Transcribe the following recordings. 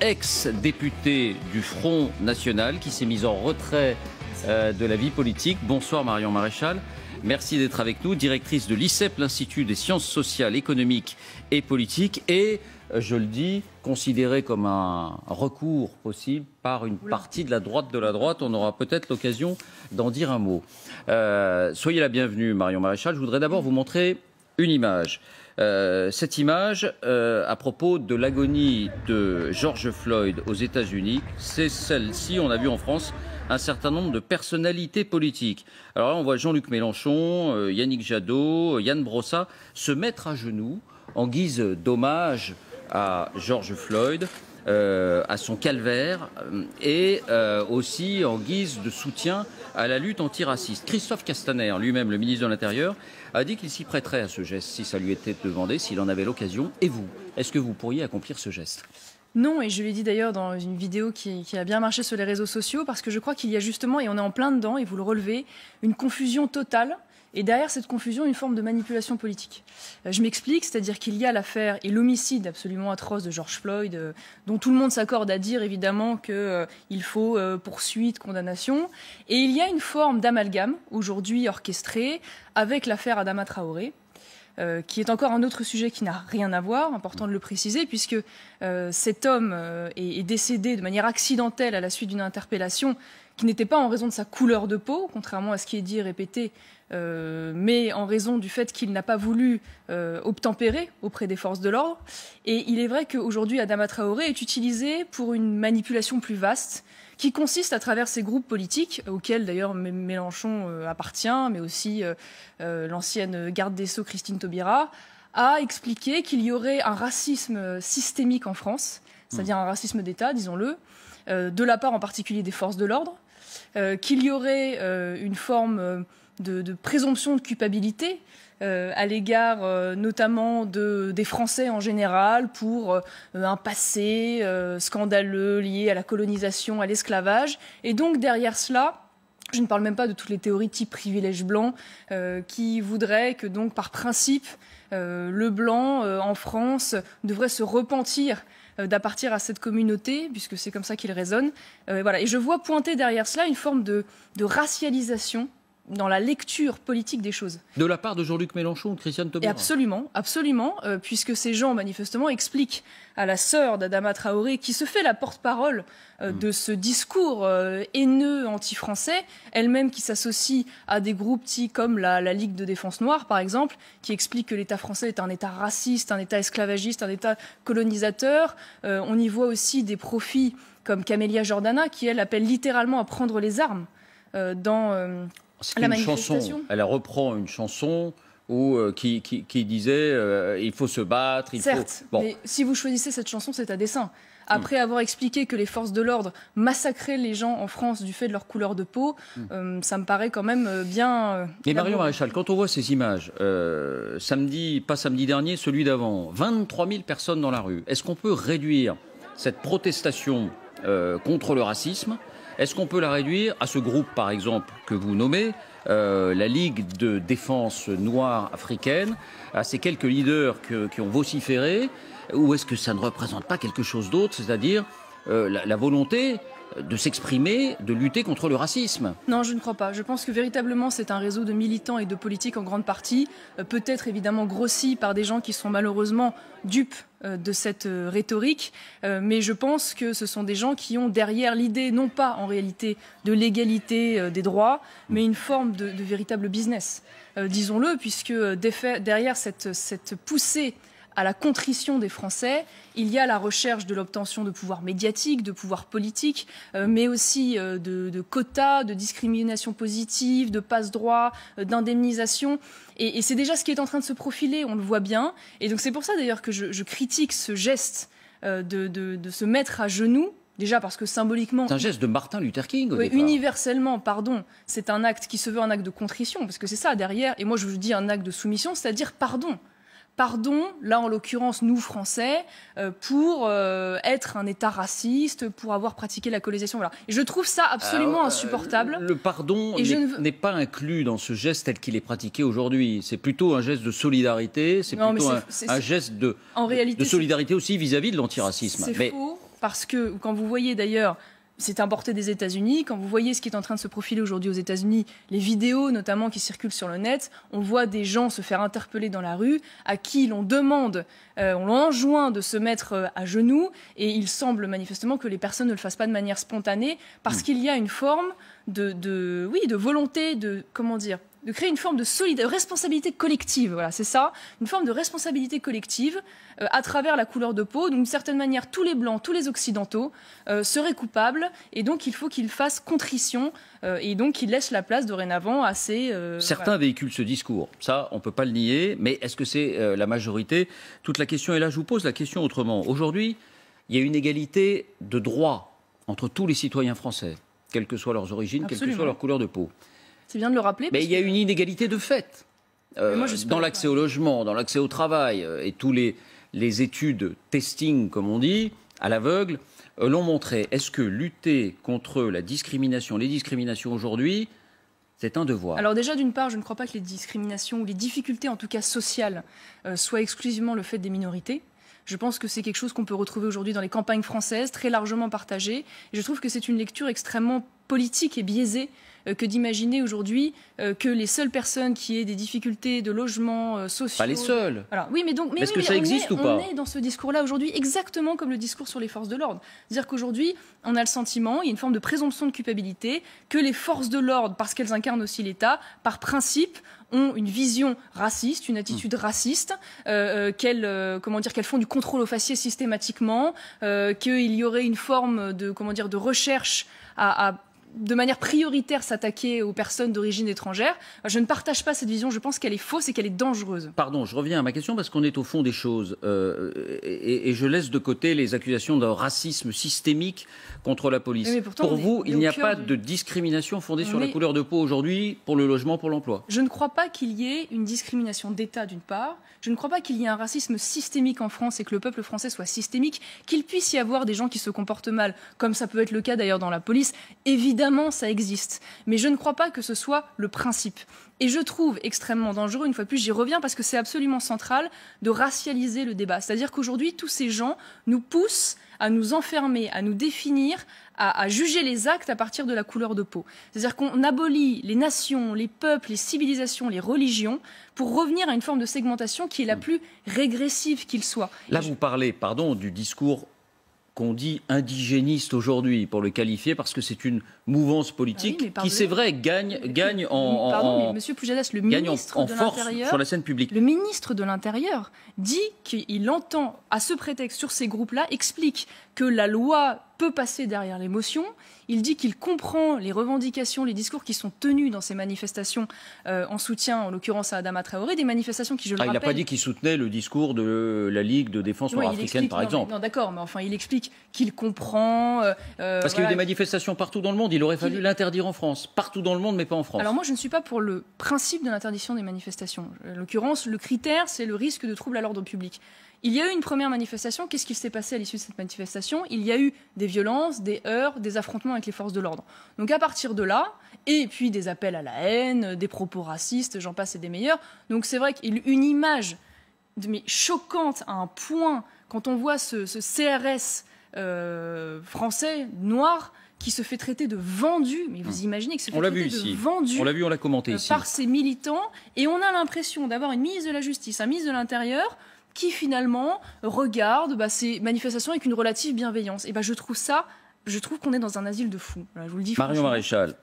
ex député du Front National qui s'est mise en retrait euh, de la vie politique. Bonsoir Marion Maréchal. Merci d'être avec nous, directrice de l'ICEP, l'Institut des sciences sociales, économiques et politiques, et, euh, je le dis, considérée comme un recours possible par une partie de la droite de la droite. On aura peut-être l'occasion d'en dire un mot. Euh, soyez la bienvenue, Marion Maréchal. Je voudrais d'abord vous montrer une image. Euh, cette image euh, à propos de l'agonie de George Floyd aux États-Unis. C'est celle-ci, on a vu en France un certain nombre de personnalités politiques. Alors là, on voit Jean-Luc Mélenchon, euh, Yannick Jadot, Yann Brossa se mettre à genoux en guise d'hommage à George Floyd, euh, à son calvaire euh, et euh, aussi en guise de soutien à la lutte antiraciste. Christophe Castaner, lui-même le ministre de l'Intérieur, a dit qu'il s'y prêterait à ce geste si ça lui était demandé, s'il en avait l'occasion. Et vous, est-ce que vous pourriez accomplir ce geste non, et je l'ai dit d'ailleurs dans une vidéo qui, qui, a bien marché sur les réseaux sociaux, parce que je crois qu'il y a justement, et on est en plein dedans, et vous le relevez, une confusion totale et derrière cette confusion une forme de manipulation politique. Euh, je m'explique, c'est-à-dire qu'il y a l'affaire et l'homicide absolument atroce de George Floyd, euh, dont tout le monde s'accorde à dire évidemment qu'il euh, faut poursuite, condamnation, et il y a une forme d'amalgame aujourd'hui orchestrée avec l'affaire Adama Traoré, euh, qui est encore un autre sujet qui n'a rien à voir, important de le préciser, puisque euh, cet homme euh, est, décédé de manière accidentelle à la suite d'une interpellation qui n'était pas en raison de sa couleur de peau, contrairement à ce qui est dit et répété, mais en raison du fait qu'il n'a pas voulu obtempérer auprès des forces de l'ordre. Et il est vrai qu'aujourd'hui, Adama Traoré est utilisé pour une manipulation plus vaste, qui consiste à travers ces groupes politiques, euh, auxquels d'ailleurs Mélenchon euh, appartient, mais aussi euh, l'ancienne garde des Sceaux Christine Taubira, à expliquer qu'il y aurait un racisme systémique en France, c'est-à-dire hmm. un racisme d'État, disons-le, de la part en particulier des forces de l'ordre, qu'il y aurait une forme de, de présomption de culpabilité euh, à l'égard euh, notamment des Français en général pour euh, un passé scandaleux lié à la colonisation, à l'esclavage. Et donc derrière cela, je ne parle même pas de toutes les théories type privilège blanc qui voudraient que donc par principe le blanc en France devrait se repentir d'appartir à cette communauté, puisque c'est comme ça qu'il raisonne. Et je vois pointer derrière cela une forme de racialisation dans la lecture politique des choses. De la part de Jean-Luc Mélenchon ou Christiane Taubira Absolument, absolument, euh, puisque ces gens, manifestement, expliquent à la sœur d'Adama Traoré, qui se fait la porte-parole euh, hmm. de ce discours euh, haineux anti-français, elle-même qui s'associe à des groupes comme la, la, Ligue de défense noire, par exemple, qui explique que l'État français est un État raciste, un État esclavagiste, un État colonisateur. on y voit aussi des profits comme Camélia Jordana, qui, elle, appelle littéralement à prendre les armes dans chanson. Elle reprend une chanson où, euh, qui, disait euh, il faut se battre. Il Certes, faut... Bon. mais si vous choisissez cette chanson, c'est à dessein. Hmm. Après avoir expliqué que les forces de l'ordre massacraient les gens en France du fait de leur couleur de peau, hmm. euh, ça me paraît quand même bien. Mais Marion Maréchal, quand on voit ces images, samedi, pas samedi dernier, celui d'avant, 23 000 personnes dans la rue, est-ce qu'on peut réduire cette protestation contre le racisme est-ce qu'on peut la réduire à ce groupe, par exemple, que vous nommez, euh, la Ligue de défense noire africaine, à ces quelques leaders qui ont vociféré, ou est-ce que ça ne représente pas quelque chose d'autre, c'est-à-dire euh, la, volonté de s'exprimer, de lutter contre le racisme. Non, je ne crois pas. Je pense que véritablement c'est un réseau de militants et de politiques en grande partie, euh, peut-être évidemment grossi par des gens qui sont malheureusement dupes euh, de cette rhétorique, mais je pense que ce sont des gens qui ont derrière l'idée, non pas en réalité de l'égalité des droits, mm. mais une forme de, véritable business, disons-le, puisque derrière cette, cette poussée à la contrition des Français. Il y a la recherche de l'obtention de pouvoir médiatique, de pouvoir politique, euh, mais aussi euh, de, quotas, de discrimination positive, de passe-droit, euh, d'indemnisation. Et, c'est déjà ce qui est en train de se profiler, on le voit bien. Et donc c'est pour ça d'ailleurs que je, critique ce geste de, se mettre à genoux Déjà parce que symboliquement. C'est un geste de Martin Luther King. Au oui, universellement, pardon, c'est un acte qui se veut un acte de contrition, parce que c'est ça derrière. Et moi, je vous dis un acte de soumission, c'est-à-dire pardon pardon, là en l'occurrence nous Français, euh, pour euh, être un État raciste, pour avoir pratiqué la colonisation. Voilà. je trouve ça absolument euh, insupportable. le pardon n'est pas inclus dans ce geste tel qu'il est pratiqué aujourd'hui. C'est plutôt un geste de solidarité, c'est plutôt un, geste de, en réalité, solidarité aussi vis-à-vis de l'antiracisme. C'est mais... faux, parce que quand vous voyez d'ailleurs c'est importé des États-Unis. Quand vous voyez ce qui est en train de se profiler aujourd'hui aux États-Unis, les vidéos notamment qui circulent sur le net, on voit des gens se faire interpeller dans la rue, à qui l'on demande, euh, on l'enjoint de se mettre euh, à genoux, et il semble manifestement que les personnes ne le fassent pas de manière spontanée, parce hmm. qu'il y a une forme de, oui, de volonté de, comment dire, de créer une forme de, responsabilité collective. Voilà, c'est ça, une forme de responsabilité collective euh, à travers la couleur de peau. Donc, d'une certaine manière, tous les blancs, tous les occidentaux euh, seraient coupables, et donc il faut qu'ils fassent contrition, euh, et donc qu'ils laissent la place dorénavant à ces. Certains véhiculent ce discours, ça, on peut pas le nier. Mais est-ce que c'est la majorité Toute la question est là. Je vous pose la question autrement. Aujourd'hui, il y a une égalité de droit entre tous les citoyens français, quelles que soient leurs origines, quelles que soient leur couleur de peau. C'est bien de le rappeler. Mais il y a une inégalité de fait euh, dans l'accès au logement, dans l'accès au travail euh, et tous les, les études testing, comme on dit, à l'aveugle, euh, l'ont montré. Est-ce que lutter contre la discrimination, les discriminations aujourd'hui, c'est un devoir. Alors déjà, d'une part, je ne crois pas que les discriminations ou les difficultés, en tout cas sociales, soient exclusivement le fait des minorités. Je pense que c'est quelque chose qu'on peut retrouver aujourd'hui dans les campagnes françaises, très largement partagées. Et je trouve que c'est une lecture extrêmement politique et biaisée euh, que d'imaginer aujourd'hui euh, que les seules personnes qui aient des difficultés de logement euh, social. Pas les seules. Oui, mais donc. est que ça existe ou On est dans ce discours-là aujourd'hui, exactement comme le discours sur les forces de l'ordre. cest à Dire qu'aujourd'hui, on a le sentiment, il y a une forme de présomption de culpabilité, que les forces de l'ordre, parce qu'elles incarnent aussi l'État, par principe, ont une vision raciste, une attitude hmm. raciste, qu'elles comment dire qu'elles font du contrôle au faciès systématiquement, qu'il y aurait une forme de comment dire de recherche à de manière prioritaire s'attaquer aux personnes d'origine étrangère. Je ne partage pas cette vision, je pense qu'elle est fausse et qu'elle est dangereuse. Pardon, je reviens à ma question parce qu'on est au fond des choses euh, et, je laisse de côté les accusations d'un racisme systémique contre la police. pour vous, il n'y a pas de discrimination fondée sur la couleur de peau aujourd'hui pour le logement, pour l'emploi Je ne crois pas qu'il y ait une discrimination d'État d'une part, je ne crois pas qu'il y ait un racisme systémique en France et que le peuple français soit systémique, qu'il puisse y avoir des gens qui se comportent mal, comme ça peut être le cas d'ailleurs dans la police, évidemment Évidemment, ça existe, mais je ne crois pas que ce soit le principe. Et je trouve extrêmement dangereux, une fois de plus, j'y reviens parce que c'est absolument central de racialiser le débat. C'est-à-dire qu'aujourd'hui, tous ces gens nous poussent à nous enfermer, à nous définir, à, à juger les actes à partir de la couleur de peau. C'est-à-dire qu'on abolit les nations, les peuples, les civilisations, les religions pour revenir à une forme de segmentation qui est la mm. plus régressive qu'il soit. Là, vous parlez, pardon, du discours qu'on dit indigéniste aujourd'hui, pour le qualifier, parce que c'est une mouvance politique ah qui, c'est vrai, gagne, gagne en, pardon, le ministre en, de sur la scène publique. Le ministre de l'Intérieur dit qu'il entend, à ce prétexte, sur ces groupes-là, explique que la loi peut passer derrière l'émotion. Il dit qu'il comprend les revendications, les discours qui sont tenus dans ces manifestations euh, en soutien, en l'occurrence à Adama Traoré, des manifestations qui, je le ah, rappelle... Il n'a pas dit qu'il soutenait le discours de la Ligue de défense nord-africaine, par exemple. non, d'accord, mais enfin, il explique qu'il comprend... Euh, euh, Parce qu'il y a eu des manifestations partout dans le monde il aurait fallu l'interdire en France, partout dans le monde, mais pas en France. Alors moi, je ne suis pas pour le principe de l'interdiction des manifestations. En l'occurrence, le critère, c'est le risque de trouble à l'ordre public. Il y a eu une première manifestation. Qu'est-ce qui s'est passé à l'issue de cette manifestation Il y a eu des violences, des heurts, des affrontements avec les forces de l'ordre. Donc à partir de là, et puis des appels à la haine, des propos racistes, j'en passe et des meilleurs. Donc c'est vrai qu'il une image mais choquante à un point quand on voit ce, CRS euh, français noir qui se fait traiter de vendu, mais vous hmm. imaginez que c'est fait de vendu on l'a vu, on commenté euh, par ses militants, et on a l'impression d'avoir une ministre de la Justice, un ministre de l'Intérieur, qui finalement regarde bah, ces manifestations avec une relative bienveillance. Et bah, je trouve ça, je trouve qu'on est dans un asile de fous. je vous le dis Marion Maréchal,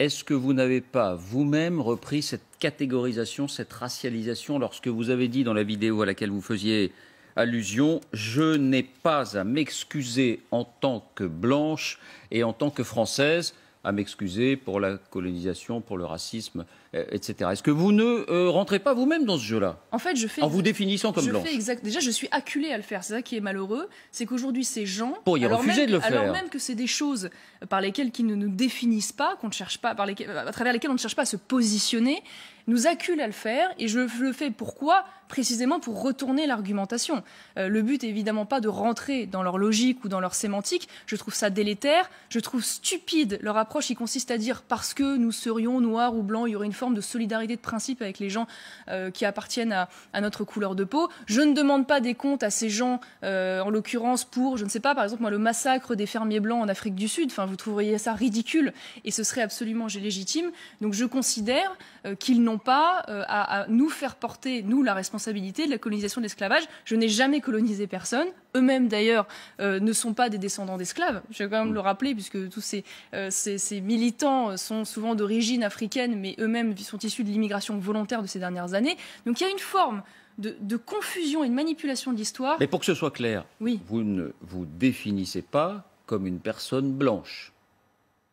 est-ce que vous n'avez pas vous-même repris cette catégorisation, cette racialisation lorsque vous avez dit dans la vidéo à laquelle vous faisiez allusion. Je n'ai pas à m'excuser en tant que blanche et en tant que française, à m'excuser pour la colonisation, pour le racisme, euh, etc. Est-ce que vous ne euh, rentrez pas vous-même dans ce jeu-là En fait, je fais. En vous définissant comme je Fais exact... Déjà, je suis acculé à le faire. C'est ça qui est malheureux. C'est qu'aujourd'hui, ces gens. Pour alors même, de le faire. même que c'est des choses par lesquelles qui ne nous définissent pas, qu'on ne cherche pas, à travers lesquelles on ne cherche pas à se positionner, nous acculent à le faire. Et je le fais pourquoi Précisément pour retourner l'argumentation. Euh, le but, évidemment, pas de rentrer dans leur logique ou dans leur sémantique. Je trouve ça délétère. Je trouve stupide leur approche qui consiste à dire parce que nous serions noirs ou blancs, il y aurait une forme de solidarité de principe avec les gens euh, qui appartiennent à, notre couleur de peau. Je ne demande pas des comptes à ces gens, euh, en l'occurrence pour, je ne sais pas, par exemple, moi, le massacre des fermiers blancs en Afrique du Sud. Enfin, vous trouveriez ça ridicule et ce serait absolument légitime. Donc, je considère euh, qu'ils n'ont pas à, nous faire porter, nous, la responsabilité de la colonisation de l'esclavage. Je n'ai jamais colonisé personne eux-mêmes d'ailleurs ne sont pas des descendants d'esclaves. Je vais quand même le rappeler puisque tous ces, ces militants sont souvent d'origine africaine, mais eux-mêmes qui sont issus de l'immigration volontaire de ces dernières années. Donc il y a une forme de, confusion et de manipulation de l'histoire. Mais pour que ce soit clair, oui. vous ne vous définissez pas comme une personne blanche.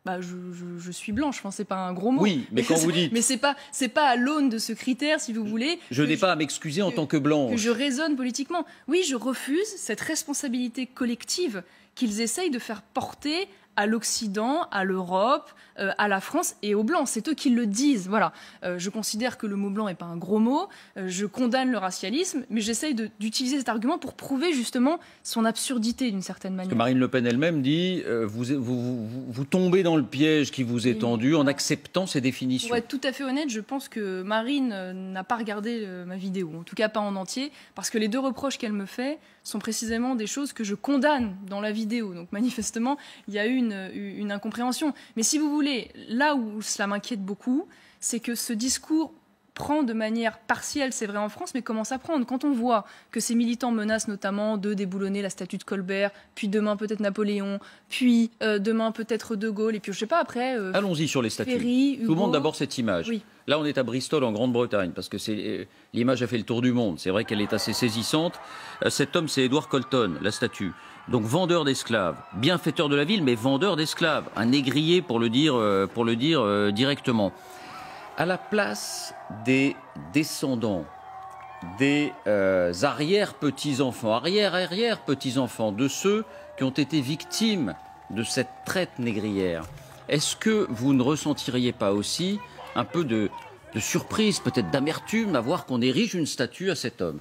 Bah, je, suis blanche, enfin, c'est pas un gros mot. Oui, mais quand vous dites. Mais c'est pas, c'est pas à l'aune de ce critère, si vous voulez. Je n'ai pas à m'excuser en tant que blanche. Que je raisonne politiquement. Oui, je refuse cette responsabilité collective qu'ils essayent de faire porter à l'Occident, à l'Europe, euh, à la France et aux Blancs. C'est eux qui le disent. Voilà. Euh, je considère que le mot blanc n'est pas un gros mot. Euh, je condamne le racialisme, mais j'essaye d'utiliser cet argument pour prouver justement son absurdité d'une certaine manière. que Marine Le Pen elle-même dit vous, vous, tombez dans le piège qui vous est tendu en acceptant ces définitions. Pour être tout à fait honnête, je pense que Marine n'a pas regardé ma vidéo, en tout cas pas en entier, parce que les deux reproches qu'elle me fait sont précisément des choses que je condamne dans la vidéo. Donc manifestement, il y a eu une une, incompréhension. Mais si vous voulez, là où cela m'inquiète beaucoup, c'est que ce discours prend de manière partielle, c'est vrai en France, mais commence à prendre. Quand on voit que ces militants menacent notamment de déboulonner la statue de Colbert, puis demain peut-être Napoléon, puis euh, demain peut-être De Gaulle, et puis je sais pas après. Euh, Allons-y sur les statues. tout le monde d'abord cette image. Là, on est à Bristol, en Grande-Bretagne, parce que euh, l'image a fait le tour du monde. C'est vrai qu'elle est assez saisissante. Cet homme, c'est Edward Colton, la statue donc vendeur d'esclaves, bienfaiteur de la ville, mais vendeur d'esclaves, un négrier pour le dire, euh, pour le dire euh, directement. À la place des descendants, des arrières euh, arrière-petits-enfants, arrière-arrière-petits-enfants de ceux qui ont été victimes de cette traite négrière, est-ce que vous ne ressentiriez pas aussi un peu de surprise, peut-être d'amertume, à voir qu'on érige une statue à cet homme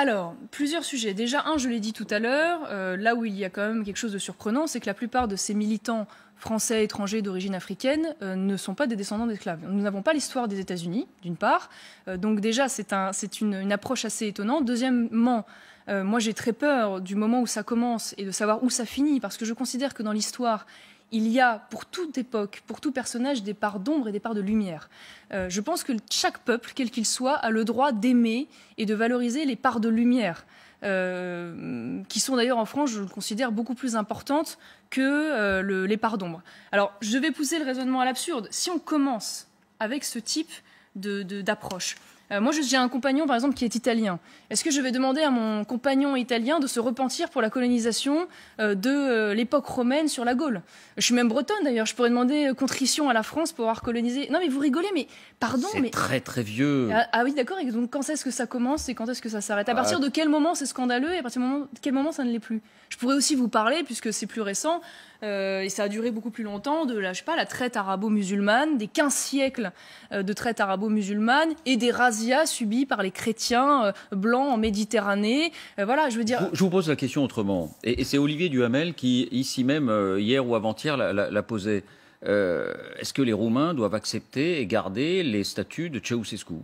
alors, plusieurs sujets. Déjà, un, je l'ai dit tout à l'heure, euh, là où il y a quand même quelque chose de surprenant, c'est que la plupart de ces militants français, étrangers d'origine africaine euh, ne sont pas des descendants d'esclaves. Nous n'avons pas l'histoire des États-Unis, d'une part. Euh, donc déjà, c'est une, approche assez étonnante. Deuxièmement, moi j'ai très peur du moment où ça commence et de savoir où ça finit, parce que je considère que dans l'histoire, il y a pour toute époque, pour tout personnage, des parts d'ombre et des parts de lumière. Euh, je pense que chaque peuple, quel qu'il soit, a le droit d'aimer et de valoriser les parts de lumière. Euh, qui sont d'ailleurs en France, je le considère, beaucoup plus importantes que euh, les parts d'ombre. Alors, je vais pousser le raisonnement à l'absurde. Si on commence avec ce type d'approche, de, euh, moi, j'ai un compagnon, par exemple, qui est italien. Est-ce que je vais demander à mon compagnon italien de se repentir pour la colonisation euh, de euh, l'époque romaine sur la Gaule Je suis même bretonne, d'ailleurs. Je pourrais demander contrition à la France pour avoir colonisé. Non, mais vous rigolez, mais pardon. C'est très, très vieux. Ah, ah oui, d'accord. Et donc, quand est-ce que ça commence et quand est-ce que ça s'arrête À ah, partir de quel moment c'est scandaleux et à partir de quel moment ça ne l'est plus Je pourrais aussi vous parler, puisque c'est plus récent, euh, et ça a duré beaucoup plus longtemps, de la, pas, la traite arabo-musulmane, des quinze siècles euh, de traite arabo-musulmane et des razzias subis par les chrétiens euh, blancs en Méditerranée. voilà, je vous pose la question autrement, et, c'est Olivier Duhamel qui, ici même, hier ou avant-hier, la, la, posait. Est-ce que les Roumains doivent accepter et garder les statuts de Ceausescu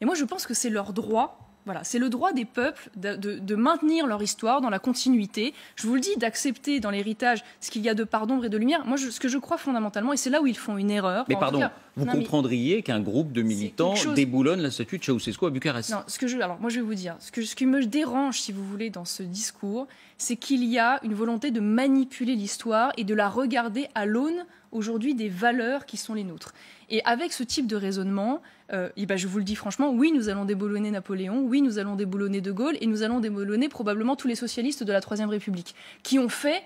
et moi, je pense que c'est leur droit voilà, c'est le droit des peuples de, maintenir leur histoire dans la continuité. Je vous le dis, d'accepter dans l'héritage ce qu'il y a de part d'ombre et de lumière. Moi, ce que je crois fondamentalement, et c'est là où ils font une erreur. Mais pardon, vous comprendriez qu'un groupe de militants déboulonne la statue de Ceausescu à Bucarest Non, ce que je, alors moi, je vais vous dire, ce, ce qui me dérange, si vous voulez, dans ce discours, c'est qu'il y a une volonté de manipuler l'histoire et de la regarder à l'aune aujourd'hui des valeurs qui sont les nôtres. Et avec ce type de raisonnement, euh, eh ben, je vous le dis franchement, oui, nous allons déboulonner Napoléon, oui, nous allons déboulonner De Gaulle, et nous allons déboulonner probablement tous les socialistes de la Troisième République, qui ont fait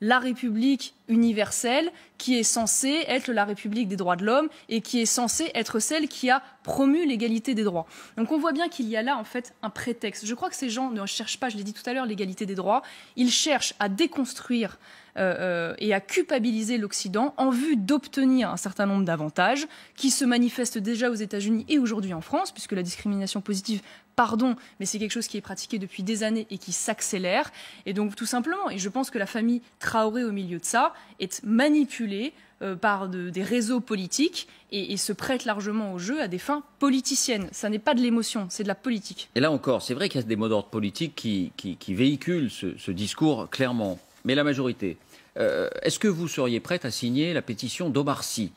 la République universelle qui est censée être la République des droits de l'homme et qui est censée être celle qui a promu l'égalité des droits. Donc on voit bien qu'il y a là en fait un prétexte. Je crois que ces gens ne cherchent pas, je l'ai dit tout à l'heure, l'égalité des droits, ils cherchent à déconstruire euh, euh, et à culpabiliser l'Occident en vue d'obtenir un certain nombre d'avantages qui se manifestent déjà aux États-Unis et aujourd'hui en France, puisque la discrimination positive pardon, mais c'est quelque chose qui est pratiqué depuis des années et qui s'accélère. Et donc tout simplement, et je pense que la famille Traoré au milieu de ça est manipulée euh, par des réseaux politiques et, se prête largement au jeu à des fins politiciennes. Ça n'est pas de l'émotion, c'est de la politique. Et là encore, c'est vrai qu'il y a des mots d'ordre politiques qui, qui, véhiculent ce discours clairement. Mais la majorité, euh, est-ce que vous seriez prête à signer la pétition d'Omar Sy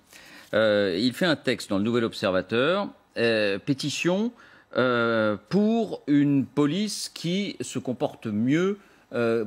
euh, Il fait un texte dans le Nouvel Observateur, euh, pétition pour une police qui se comporte mieux,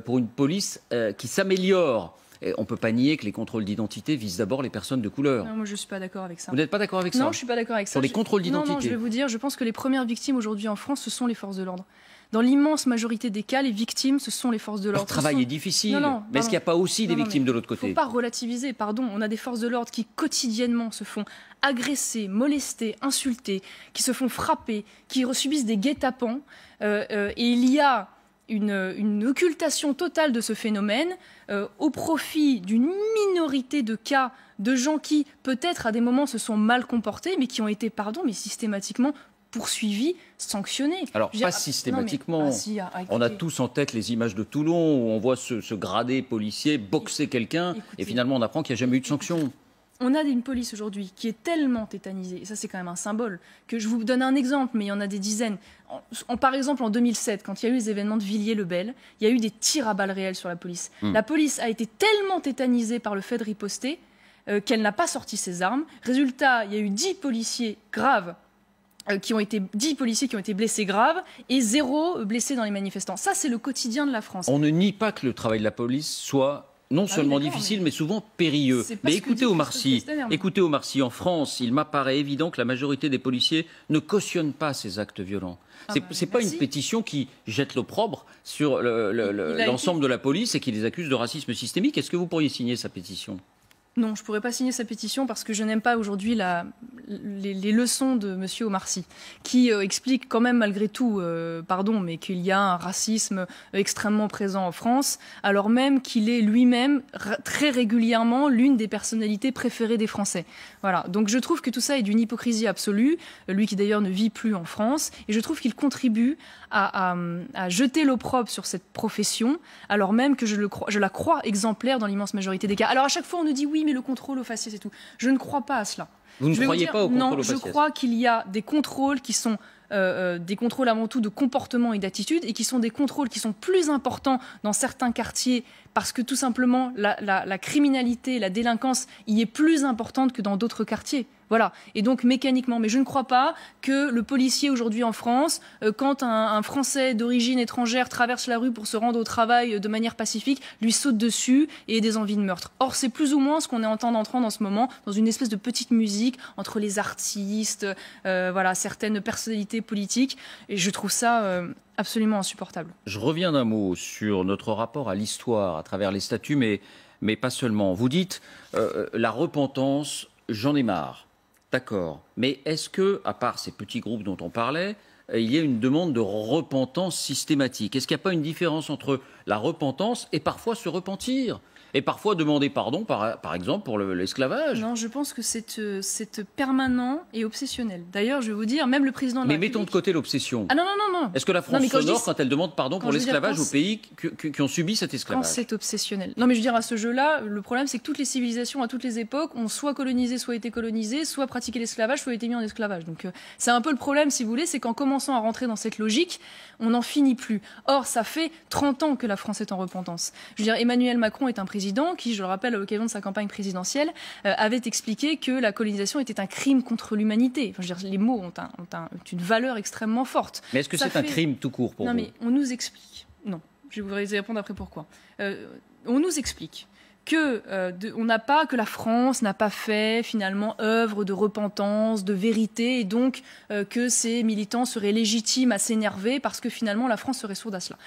pour une police qui s'améliore. on ne peut pas nier que les contrôles d'identité visent d'abord les personnes de couleur. Non, moi je ne suis pas d'accord avec ça. Vous n'êtes pas d'accord avec ça Non, je ne suis pas d'accord avec ça. Sur les contrôles d'identité. non, je vais vous dire, je pense que les premières victimes aujourd'hui en France, ce sont les forces de l'ordre. Dans l'immense majorité des cas, les victimes, ce sont les forces de l'ordre. Le travail est difficile. mais est-ce qu'il n'y a pas aussi des victimes de l'autre côté Il ne faut pas relativiser, pardon. On a des forces de l'ordre qui quotidiennement se font agresser, molester, insulter, qui se font frapper, qui subissent des guet-apens. Euh, euh, et il y a une, occultation totale de ce phénomène euh, au profit d'une minorité de cas de gens qui, peut-être à des moments, se sont mal comportés, mais qui ont été, pardon, mais systématiquement poursuivi, sanctionné. Alors, pas ah, systématiquement. Ah, ah, on a tous en tête les images de Toulon où on voit ce, gradé policier boxer quelqu'un et finalement on apprend qu'il n'y a jamais eu de sanction. On a une police aujourd'hui qui est tellement tétanisée, et ça c'est quand même un symbole, que je vous donne un exemple, mais il y en a des dizaines. par exemple, en 2007, quand il y a eu les événements de Villiers-le-Bel, il y a eu des tirs à balles réelles sur la police. Hmm. La police a été tellement tétanisée par le fait de riposter euh, qu'elle n'a pas sorti ses armes. Résultat, il y a eu dix policiers graves euh, qui ont été 10 policiers qui ont été blessés graves et zéro blessé dans les manifestants. Ça, c'est le quotidien de la France. On ne nie pas que le travail de la police soit non ah seulement difficile, mais... souvent périlleux. Mais écoutez Omar Sy, en France, il m'apparaît évident que la majorité des policiers ne cautionnent pas ces actes violents. Ah ce n'est bah, pas une pétition qui jette l'opprobre sur l'ensemble de la police et qui les accuse de racisme systémique. Est-ce que vous pourriez signer sa pétition non, je ne pourrais pas signer sa pétition parce que je n'aime pas aujourd'hui les, les, leçons de M. Omar Sy, qui euh, explique quand même malgré tout, euh, pardon, mais qu'il y a un racisme extrêmement présent en France, alors même qu'il est lui-même très régulièrement l'une des personnalités préférées des Français. Voilà, donc je trouve que tout ça est d'une hypocrisie absolue, lui qui d'ailleurs ne vit plus en France, et je trouve qu'il contribue à, jeter l'opprobre sur cette profession, alors même que je, le, je la crois exemplaire dans l'immense majorité des cas. Alors à chaque fois on nous dit oui, mais le contrôle au faciès c'est tout. Je ne crois pas à cela. Vous ne croyez pas au contrôle Non, je crois qu'il y a des contrôles qui sont euh, euh, des contrôles avant tout de comportement et d'attitude, et qui sont des contrôles qui sont plus importants dans certains quartiers parce que tout simplement la, la, la criminalité, la délinquance y est plus importante que dans d'autres quartiers. Voilà. Et donc mécaniquement, mais je ne crois pas que le policier aujourd'hui en France, euh, quand un, Français d'origine étrangère traverse la rue pour se rendre au travail euh, de manière pacifique, lui saute dessus et ait des envies de meurtre. Or, c'est plus ou moins ce qu'on est en train d'entendre en ce moment, dans une espèce de petite musique entre les artistes, euh, voilà, certaines personnalités politiques. Et je trouve ça absolument insupportable. Je reviens d'un mot sur notre rapport à l'histoire à travers les statues, mais, pas seulement. Vous dites la repentance, j'en ai marre. D'accord. Mais est-ce que, à part ces petits groupes dont on parlait, euh, il y a une demande de repentance systématique Est-ce qu'il n'y a pas une différence entre la repentance et parfois se repentir et parfois demander pardon, par, par exemple, pour l'esclavage. non, je pense que euh, c'est permanent et obsessionnel. D'ailleurs, je vais vous dire, même le président de la Mais mettons de côté l'obsession. Ah non, non, non, non. Est-ce que la France quand quand elle demande pardon pour l'esclavage aux pays qui, qui, ont subi cet esclavage c'est obsessionnel. Non, mais je veux dire, à ce jeu-là, le problème, c'est que toutes les civilisations, à toutes les époques, ont soit colonisé, soit été colonisées, soit pratiqué l'esclavage, soit été mis en esclavage. Donc, euh, c'est un peu le problème, si vous voulez, c'est qu'en commençant à rentrer dans cette logique, on n'en finit plus. Or, ça fait 30 ans que la France est en repentance. Je veux dire, Emmanuel Macron est un président qui, je le rappelle, à l'occasion de sa campagne présidentielle, euh, avait expliqué que la colonisation était un crime contre l'humanité. les mots ont, une valeur extrêmement forte. Mais est-ce que c'est un crime tout court pour vous Non, mais on nous explique. Non, je vais vous répondre après pourquoi. Euh, on nous explique que euh, on n'a pas que la France n'a pas fait finalement œuvre de repentance, de vérité, et donc euh, que ces militants seraient légitimes à s'énerver parce que finalement la France serait sourde à cela.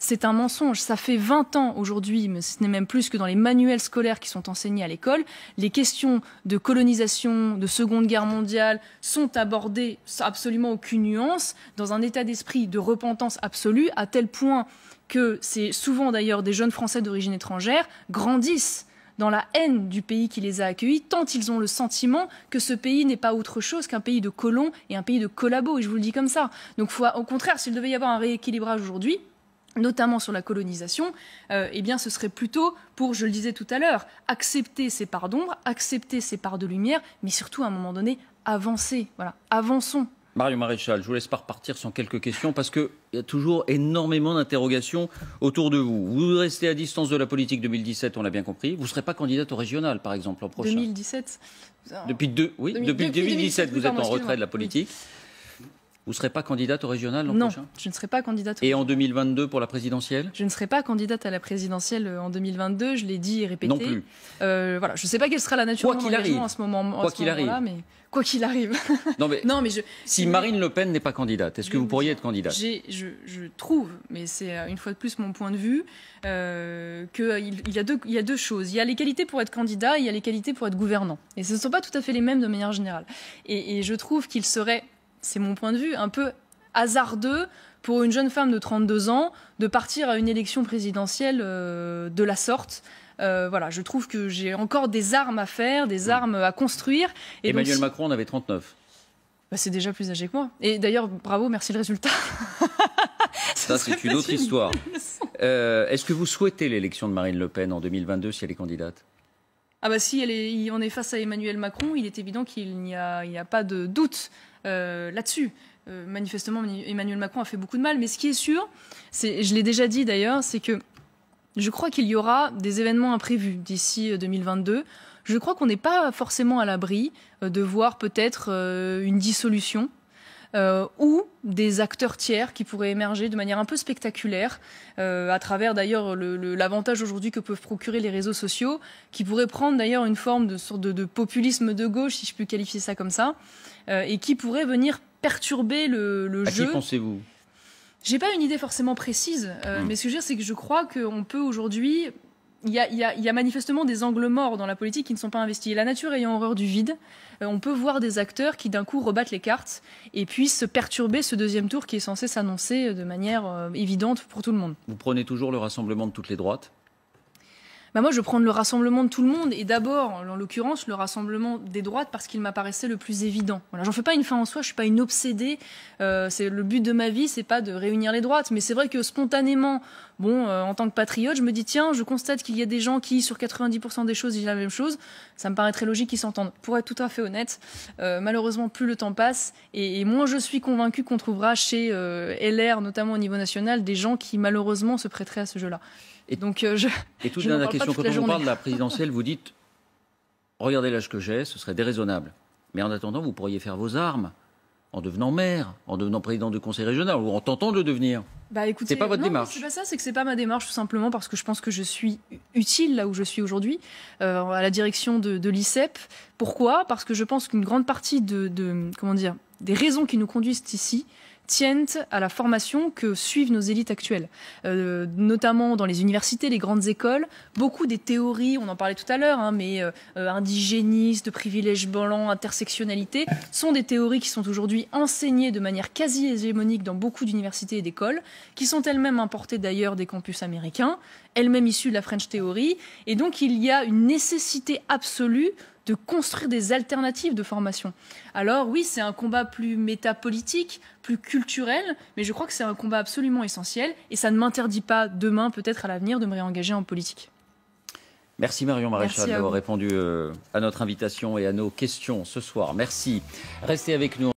C'est un mensonge. Ça fait 20 ans aujourd'hui, mais ce n'est même plus que dans les manuels scolaires qui sont enseignés à l'école, les questions de colonisation, de Seconde Guerre mondiale sont abordées sans absolument aucune nuance, dans un état d'esprit de repentance absolue, à tel point que c'est souvent d'ailleurs des jeunes Français d'origine étrangère, grandissent dans la haine du pays qui les a accueillis, tant ils ont le sentiment que ce pays n'est pas autre chose qu'un pays de colons et un pays de collabos, et je vous le dis comme ça. Donc au contraire, s'il devait y avoir un rééquilibrage aujourd'hui, notamment sur la colonisation, euh, eh bien ce serait plutôt pour, je le disais tout à l'heure, accepter ces parts d'ombre, accepter ces parts de lumière, mais surtout à un moment donné, avancer. Voilà, avançons Mario Maréchal, je vous laisse pas repartir sans quelques questions parce qu'il y a toujours énormément d'interrogations autour de vous. Vous restez à distance de la politique 2017, on l'a bien compris. Vous ne serez pas candidate au régional, par exemple, en prochain. 2017 Depuis, deux, oui, depuis, 2017, vous êtes en retrait de la politique. Vous ne serez pas candidate au régional l'an prochain Non, je ne serai pas candidate. Au et en 2022 pour la présidentielle Je ne serai pas candidate à la présidentielle euh, en 2022, je l'ai dit et répété. Non plus. Euh, voilà, je ne sais pas quelle sera la nature quoi de mon en ce moment. Quoi qu'il arrive. Mais quoi qu'il arrive. Non mais, non, mais je, si Marine Le Pen n'est pas candidate, est-ce que vous pourriez être candidate je, trouve, mais c'est euh, une fois de plus mon point de vue, qu'il il y, a deux, y a deux choses. Il y a les qualités pour être candidat et il y a les qualités pour être gouvernant. Et ce ne sont pas tout à fait les mêmes de manière générale. et je trouve qu'il serait c'est mon point de vue, un peu hasardeux pour une jeune femme de 32 ans de partir à une élection présidentielle euh, de la sorte. Euh, voilà, je trouve que j'ai encore des armes à faire, des mm. armes à construire. Emmanuel Macron en avait 39. Bah, c'est déjà plus âgé que moi. Et d'ailleurs, bravo, merci le résultat. Ça, c'est une autre histoire. Euh, est-ce que vous souhaitez l'élection de Marine Le Pen en 2022 si elle est candidate ah bah si elle est, on est face à Emmanuel Macron, il est évident qu'il n'y a, pas de doute euh, là-dessus. Euh, manifestement, Emmanuel Macron a fait beaucoup de mal, mais ce qui est sûr, c'est, je l'ai déjà dit d'ailleurs, c'est que je crois qu'il y aura des événements imprévus d'ici 2022. Euh, je crois qu'on n'est pas forcément à l'abri de voir peut-être une dissolution euh, ou des acteurs tiers qui pourraient émerger de manière un peu spectaculaire, euh, à travers d'ailleurs l'avantage aujourd'hui que peuvent procurer les réseaux sociaux, qui pourraient prendre d'ailleurs une forme de sorte de, populisme de gauche, si je peux qualifier ça comme ça, euh, et qui pourraient venir perturber le, jeu. — à jeu. Qui pensez-vous j'ai pas une idée forcément précise, hmm. mais ce que je veux dire, c'est que je crois qu'on peut aujourd'hui il y, a, manifestement des angles morts dans la politique qui ne sont pas investis. La nature ayant horreur du vide, euh, on peut voir des acteurs qui d'un coup rebattent les cartes et puissent perturber ce deuxième tour qui est censé s'annoncer euh, de manière euh, évidente pour tout le monde. Vous prenez toujours le rassemblement de toutes les droites bah, moi, je prends le rassemblement de tout le monde et d'abord, en l'occurrence, le rassemblement des droites parce qu'il m'apparaissait le plus évident. Voilà, j'en fais pas une fin en soi, je suis pas une obsédée. Euh, c'est le but de ma vie, c'est pas de réunir les droites, mais c'est vrai que spontanément, bon, euh, en tant que patriote, je me dis tiens, je constate qu'il y a des gens qui, sur 90% des choses, disent la même chose. Ça me paraît très logique qu'ils s'entendent. Pour être tout à fait honnête, euh, malheureusement, plus le temps passe et, et moins je suis convaincu qu'on trouvera chez LR, notamment au niveau national, des gens qui malheureusement se prêteraient à ce jeu-là. Et donc, euh, je. Et tout la question, quand on parle de la présidentielle, vous dites regardez l'âge que j'ai, ce serait déraisonnable. Mais en attendant, vous pourriez faire vos armes en devenant maire, en devenant président du conseil régional ou en tentant de le devenir. Bah écoutez, c'est pas votre démarche. C'est pas ça, c'est que c'est pas ma démarche tout simplement parce que je pense que je suis utile là où je suis aujourd'hui euh, à la direction de, de l'ICEP. Pourquoi Parce que je pense qu'une grande partie de, comment dire des raisons qui nous conduisent ici tiennent à la formation que suivent nos élites actuelles, euh, notamment dans les universités, les grandes écoles. Beaucoup des théories, on en parlait tout à l'heure, hein, mais euh, indigénistes, privilèges blancs, intersectionnalité, sont des théories qui sont aujourd'hui enseignées de manière quasi hégémonique dans beaucoup d'universités et d'écoles, qui sont elles-mêmes importées d'ailleurs des campus américains, elles-mêmes issues de la French Theory, et donc il y a une nécessité absolue de construire des alternatives de formation. Alors oui, c'est un combat plus métapolitique, plus culturel, mais je crois que c'est un combat absolument essentiel et ça ne m'interdit pas demain, peut-être à l'avenir, de me réengager en politique. Merci Marion Maréchal d'avoir répondu euh, à notre invitation et à nos questions ce soir. Merci. Restez avec nous.